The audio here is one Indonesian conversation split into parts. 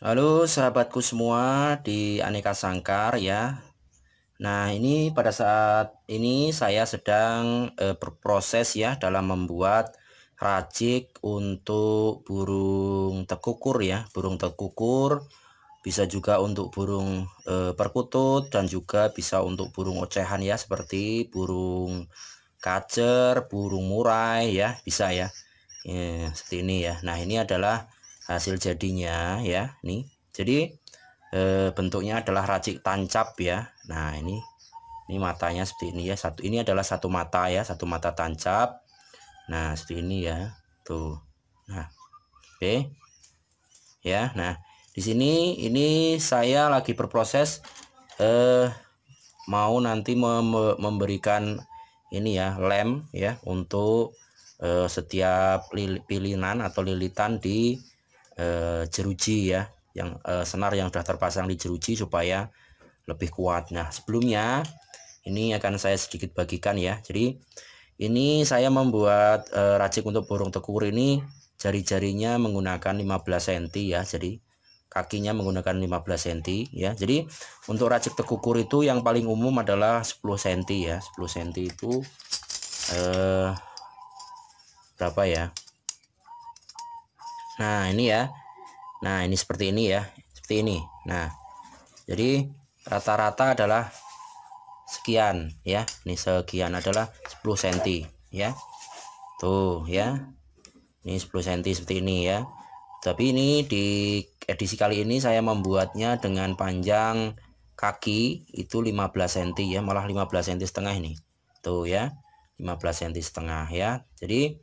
Halo sahabatku semua di Aneka Sangkar ya. Nah, ini pada saat ini saya sedang eh, berproses ya dalam membuat racik untuk burung tekukur ya, burung tekukur bisa juga untuk burung eh, perkutut dan juga bisa untuk burung ocehan ya seperti burung kacer, burung murai ya, bisa ya. Eh, seperti ini ya. Nah, ini adalah hasil jadinya ya ini jadi e, bentuknya adalah racik tancap ya nah ini ini matanya seperti ini ya satu ini adalah satu mata ya satu mata tancap nah seperti ini ya tuh nah oke okay. ya nah di sini ini saya lagi berproses eh mau nanti mem memberikan ini ya lem ya untuk eh, setiap pilinan atau lilitan di eh, jeruji ya yang eh, senar yang sudah terpasang di jeruji supaya lebih kuat nah sebelumnya ini akan saya sedikit bagikan ya jadi ini saya membuat eh, racik untuk burung tekukur ini jari-jarinya menggunakan 15 cm ya jadi kakinya menggunakan 15 cm ya jadi untuk racik tekukur itu yang paling umum adalah 10 cm ya 10 cm itu eh, berapa ya nah ini ya nah ini seperti ini ya seperti ini nah jadi rata-rata adalah sekian ya ini sekian adalah 10 cm ya tuh ya ini 10 cm seperti ini ya tapi ini di edisi kali ini saya membuatnya dengan panjang kaki itu 15 cm ya malah 15 cm setengah ini tuh ya 15 cm setengah ya jadi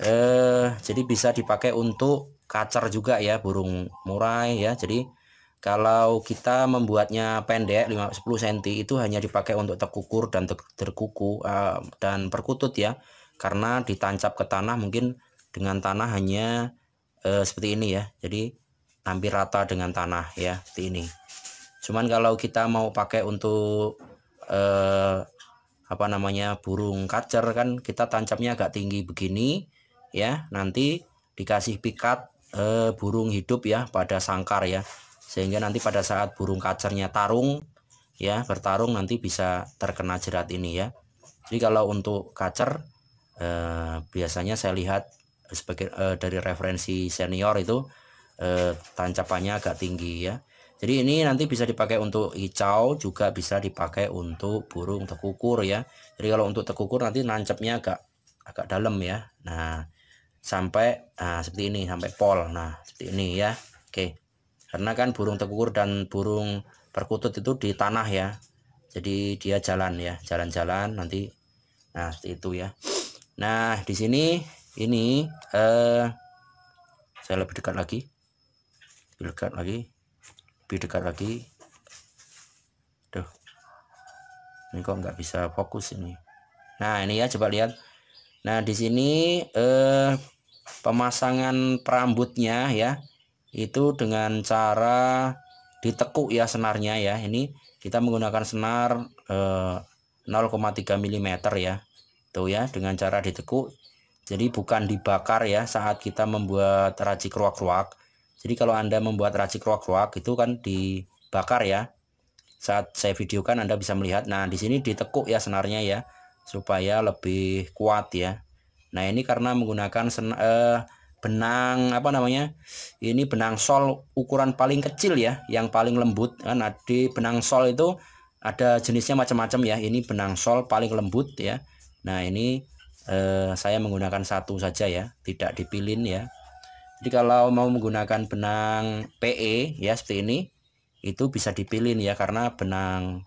eh jadi bisa dipakai untuk kacer juga ya burung murai ya jadi kalau kita membuatnya pendek 5 10 cm itu hanya dipakai untuk terkukur dan terkuku uh, dan perkutut ya karena ditancap ke tanah mungkin dengan tanah hanya uh, seperti ini ya jadi hampir rata dengan tanah ya seperti ini cuman kalau kita mau pakai untuk uh, apa namanya burung kacer kan kita tancapnya agak tinggi begini ya nanti dikasih pikat eh, burung hidup ya pada sangkar ya sehingga nanti pada saat burung kacernya tarung ya bertarung nanti bisa terkena jerat ini ya jadi kalau untuk kacer eh, biasanya saya lihat sebagai eh, dari referensi senior itu eh, tancapannya agak tinggi ya jadi ini nanti bisa dipakai untuk hijau juga bisa dipakai untuk burung tekukur ya. Jadi kalau untuk tekukur nanti nancapnya agak agak dalam ya. Nah, sampai nah, seperti ini sampai pol nah seperti ini ya oke karena kan burung tekukur dan burung perkutut itu di tanah ya jadi dia jalan ya jalan-jalan nanti nah seperti itu ya nah di sini ini eh, saya lebih dekat lagi lebih dekat lagi lebih dekat lagi tuh ini kok nggak bisa fokus ini nah ini ya coba lihat Nah, di sini eh, pemasangan perambutnya ya itu dengan cara ditekuk ya senarnya ya. Ini kita menggunakan senar eh, 0,3 mm ya. Tuh ya dengan cara ditekuk. Jadi bukan dibakar ya saat kita membuat racik ruak-ruak. Jadi kalau Anda membuat racik ruak-ruak itu kan dibakar ya. Saat saya videokan Anda bisa melihat. Nah, di sini ditekuk ya senarnya ya supaya lebih kuat ya. Nah, ini karena menggunakan sen eh, benang apa namanya? Ini benang sol ukuran paling kecil ya, yang paling lembut kan. Nah, di benang sol itu ada jenisnya macam-macam ya. Ini benang sol paling lembut ya. Nah, ini eh, saya menggunakan satu saja ya, tidak dipilin ya. Jadi kalau mau menggunakan benang PE ya seperti ini itu bisa dipilin ya karena benang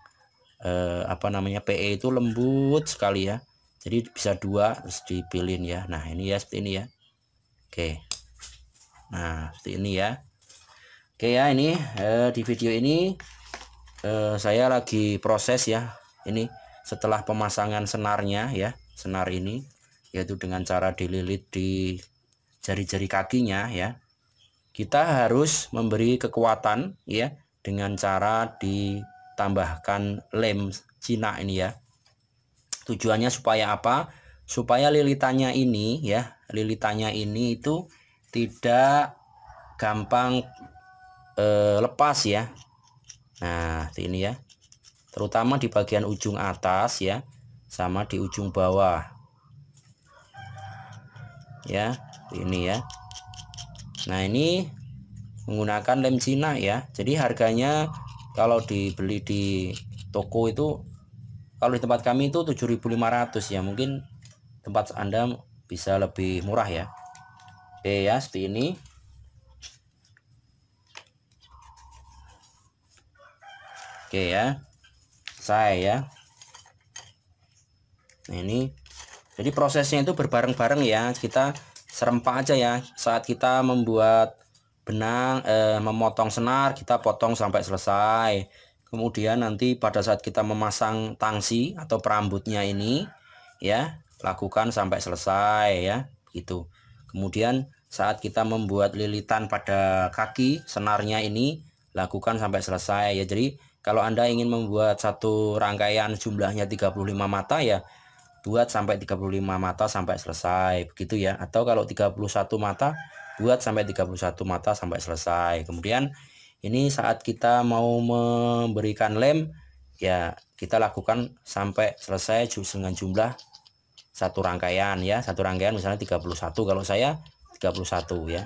eh, apa namanya PE itu lembut sekali ya jadi bisa dua terus dipilih ya nah ini ya seperti ini ya oke nah seperti ini ya oke ya ini eh, di video ini eh, saya lagi proses ya ini setelah pemasangan senarnya ya senar ini yaitu dengan cara dililit di jari-jari kakinya ya kita harus memberi kekuatan ya dengan cara di tambahkan lem Cina ini ya. Tujuannya supaya apa? Supaya lilitannya ini ya, lilitannya ini itu tidak gampang eh, lepas ya. Nah, ini ya. Terutama di bagian ujung atas ya, sama di ujung bawah. Ya, ini ya. Nah, ini menggunakan lem Cina ya. Jadi harganya kalau dibeli di toko itu kalau di tempat kami itu 7.500 ya mungkin tempat Anda bisa lebih murah ya oke ya seperti ini oke ya saya ya nah ini jadi prosesnya itu berbareng-bareng ya kita serempak aja ya saat kita membuat benang eh, memotong senar kita potong sampai selesai kemudian nanti pada saat kita memasang tangsi atau perambutnya ini ya lakukan sampai selesai ya gitu. kemudian saat kita membuat lilitan pada kaki senarnya ini lakukan sampai selesai ya jadi kalau anda ingin membuat satu rangkaian jumlahnya 35 mata ya buat sampai 35 mata sampai selesai begitu ya atau kalau 31 mata buat sampai 31 mata sampai selesai kemudian ini saat kita mau memberikan lem ya kita lakukan sampai selesai dengan jumlah satu rangkaian ya satu rangkaian misalnya 31 kalau saya 31 ya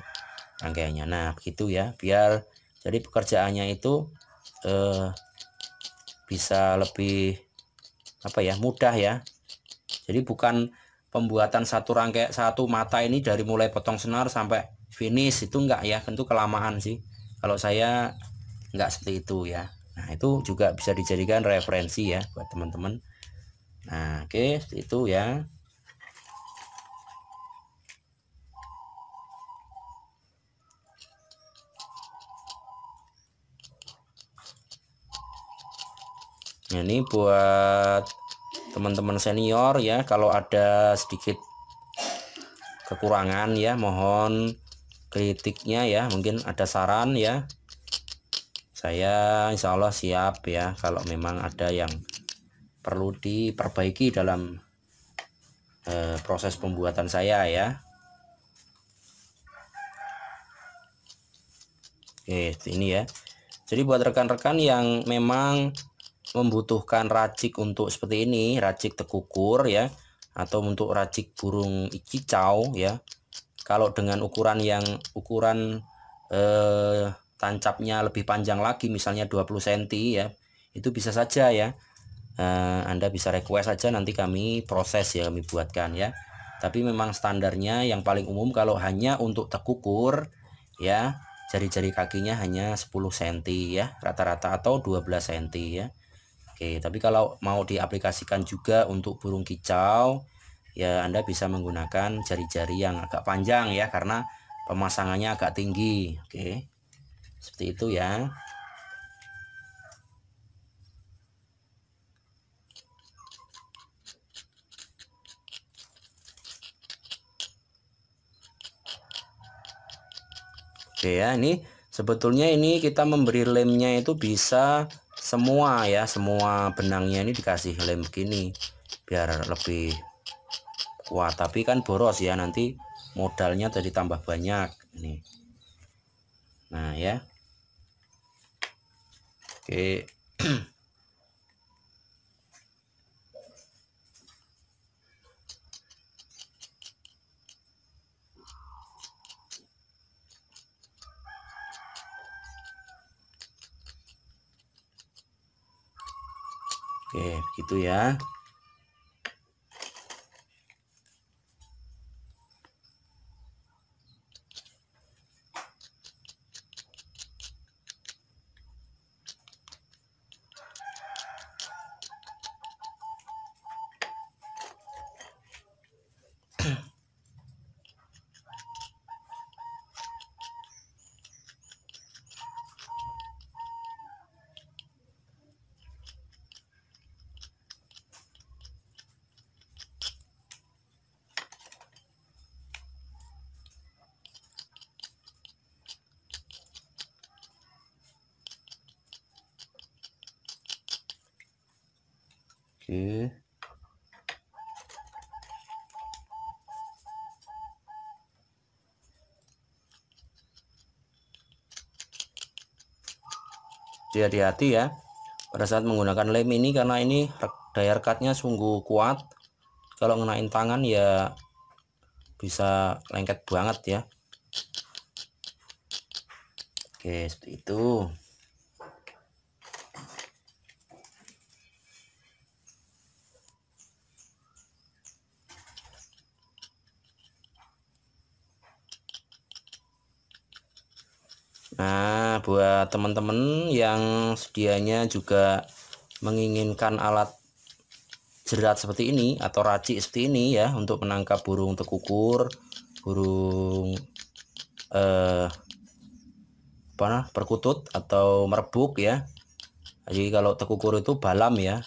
rangkaiannya nah begitu ya biar jadi pekerjaannya itu eh, bisa lebih apa ya mudah ya jadi bukan pembuatan satu rangkai satu mata ini dari mulai potong senar sampai finish itu enggak ya tentu kan kelamaan sih kalau saya enggak seperti itu ya nah itu juga bisa dijadikan referensi ya buat teman-teman nah oke okay, itu ya Nah, ini buat teman-teman senior ya kalau ada sedikit kekurangan ya mohon kritiknya ya mungkin ada saran ya saya insya Allah siap ya kalau memang ada yang perlu diperbaiki dalam e, proses pembuatan saya ya Oke ini ya jadi buat rekan-rekan yang memang membutuhkan racik untuk seperti ini racik tekukur ya atau untuk racik burung cicau ya kalau dengan ukuran yang ukuran eh, tancapnya lebih panjang lagi misalnya 20 cm ya, itu bisa saja ya. Eh, Anda bisa request saja nanti kami proses ya kami buatkan ya. Tapi memang standarnya yang paling umum kalau hanya untuk tekukur ya, jari-jari kakinya hanya 10 cm ya, rata-rata atau 12 cm ya. Oke, tapi kalau mau diaplikasikan juga untuk burung kicau ya Anda bisa menggunakan jari-jari yang agak panjang ya karena pemasangannya agak tinggi oke seperti itu ya Oke ya, ini sebetulnya ini kita memberi lemnya itu bisa semua ya, semua benangnya ini dikasih lem begini biar lebih Wah tapi kan boros ya nanti modalnya jadi tambah banyak ini. nah ya oke Oke, begitu ya. Oke. Jadi hati-hati ya pada saat menggunakan lem ini karena ini daya rekatnya sungguh kuat. Kalau ngenain tangan ya bisa lengket banget ya. Oke, seperti itu. buat teman-teman yang sedianya juga menginginkan alat jerat seperti ini atau racik seperti ini ya untuk menangkap burung tekukur burung eh, apa nah, perkutut atau merebuk ya jadi kalau tekukur itu balam ya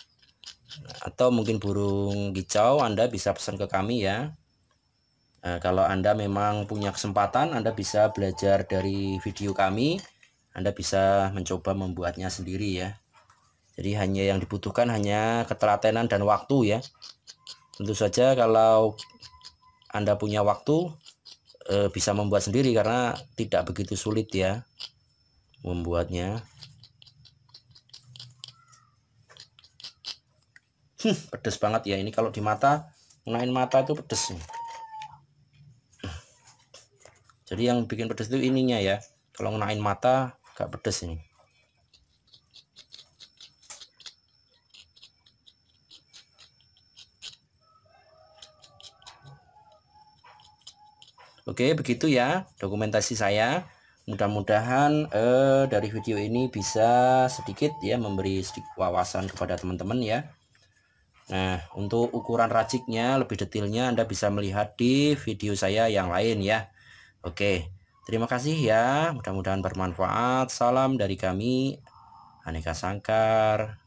atau mungkin burung kicau Anda bisa pesan ke kami ya Nah, kalau Anda memang punya kesempatan, Anda bisa belajar dari video kami anda bisa mencoba membuatnya sendiri ya. Jadi hanya yang dibutuhkan hanya ketelatenan dan waktu ya. Tentu saja kalau Anda punya waktu eh, bisa membuat sendiri karena tidak begitu sulit ya membuatnya. Hmm, pedes banget ya ini kalau di mata, kenain mata itu pedes. Jadi yang bikin pedes itu ininya ya. Kalau ngenain mata Gak pedes ini. Oke, begitu ya dokumentasi saya. Mudah-mudahan eh, dari video ini bisa sedikit ya memberi sedikit wawasan kepada teman-teman ya. Nah, untuk ukuran raciknya lebih detailnya Anda bisa melihat di video saya yang lain ya. Oke. Terima kasih ya, mudah-mudahan bermanfaat. Salam dari kami, Aneka Sangkar.